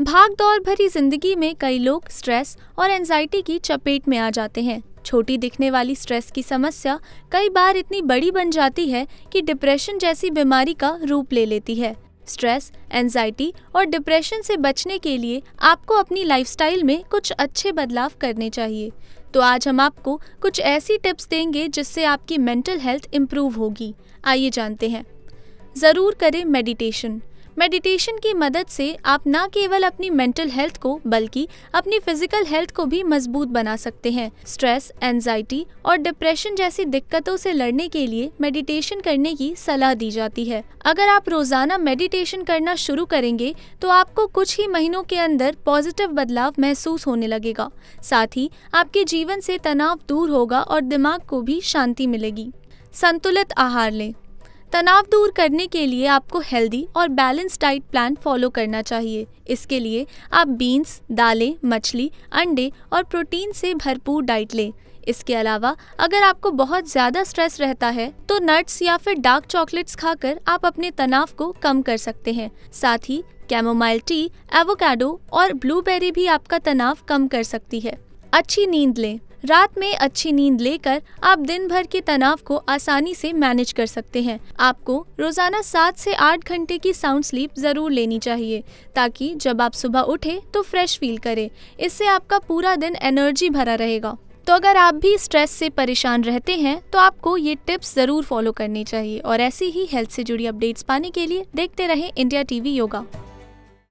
भागदौड़ भरी जिंदगी में कई लोग स्ट्रेस और एंजाइटी की चपेट में आ जाते हैं छोटी दिखने वाली स्ट्रेस की समस्या कई बार इतनी बड़ी बन जाती है कि डिप्रेशन जैसी बीमारी का रूप ले लेती है स्ट्रेस एंजाइटी और डिप्रेशन से बचने के लिए आपको अपनी लाइफस्टाइल में कुछ अच्छे बदलाव करने चाहिए तो आज हम आपको कुछ ऐसी टिप्स देंगे जिससे आपकी मेंटल हेल्थ इम्प्रूव होगी आइए जानते हैं ज़रूर करें मेडिटेशन मेडिटेशन की मदद से आप न केवल अपनी मेंटल हेल्थ को बल्कि अपनी फिजिकल हेल्थ को भी मजबूत बना सकते हैं स्ट्रेस एनजाइटी और डिप्रेशन जैसी दिक्कतों से लड़ने के लिए मेडिटेशन करने की सलाह दी जाती है अगर आप रोजाना मेडिटेशन करना शुरू करेंगे तो आपको कुछ ही महीनों के अंदर पॉजिटिव बदलाव महसूस होने लगेगा साथ ही आपके जीवन से तनाव दूर होगा और दिमाग को भी शांति मिलेगी संतुलित आहार लें तनाव दूर करने के लिए आपको हेल्दी और बैलेंस डाइट प्लान फॉलो करना चाहिए इसके लिए आप बीन्स दालें मछली अंडे और प्रोटीन से भरपूर डाइट लें इसके अलावा अगर आपको बहुत ज़्यादा स्ट्रेस रहता है तो नट्स या फिर डार्क चॉकलेट्स खाकर आप अपने तनाव को कम कर सकते हैं साथ ही कैमोमाइल टी एवोकाडो और ब्लूबेरी भी आपका तनाव कम कर सकती है अच्छी नींद लें रात में अच्छी नींद लेकर आप दिन भर के तनाव को आसानी से मैनेज कर सकते हैं आपको रोजाना सात से आठ घंटे की साउंड स्लीप जरूर लेनी चाहिए ताकि जब आप सुबह उठे तो फ्रेश फील करें इससे आपका पूरा दिन एनर्जी भरा रहेगा तो अगर आप भी स्ट्रेस से परेशान रहते हैं तो आपको ये टिप्स ज़रूर फॉलो करनी चाहिए और ऐसी ही हेल्थ से जुड़ी अपडेट्स पाने के लिए देखते रहें इंडिया टीवी योगा